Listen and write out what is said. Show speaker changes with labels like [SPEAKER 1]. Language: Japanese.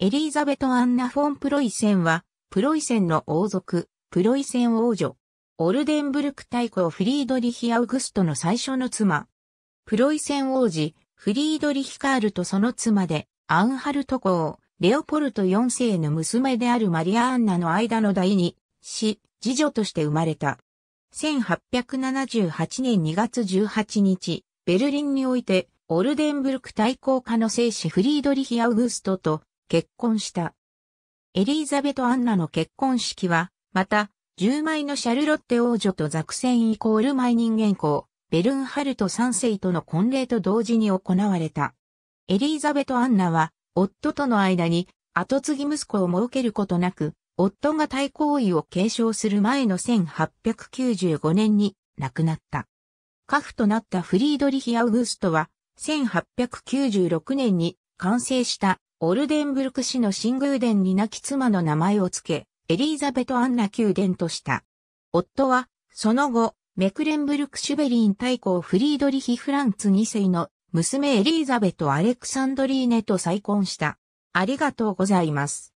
[SPEAKER 1] エリ
[SPEAKER 2] ーザベト・アンナ・フォン・プロイセンは、プロイセンの王族、プロイセン王女。オルデンブルク大公フリードリヒ・アウグストの最初の妻。プロイセン王子、フリードリヒ・カールとその妻で、アンハルト公、レオポルト4世の娘であるマリア・アンナの間の代に、死、次女として生まれた。1878年2月18日、ベルリンにおいて、オルデンブルク大公家の生死フリードリヒ・アウグストと、結婚した。エリーザベト・アンナの結婚式は、また、10枚のシャルロッテ王女とザクセンイコールマイ人間公、ベルンハルト3世との婚礼と同時に行われた。エリーザベト・アンナは、夫との間に、後継ぎ息子を設けることなく、夫が対抗意を継承する前の1895年に亡くなった。家父となったフリードリヒ・アウグストは、1896年に完成したオルデンブルク市の新宮殿に亡き妻の名前を付け、エリーザベト・アンナ宮殿とした。夫は、その後、メクレンブルク・シュベリン大公フリードリヒ・フランツ2世の娘エリーザベト・アレクサンドリーネと再婚した。ありがとうござ
[SPEAKER 1] います。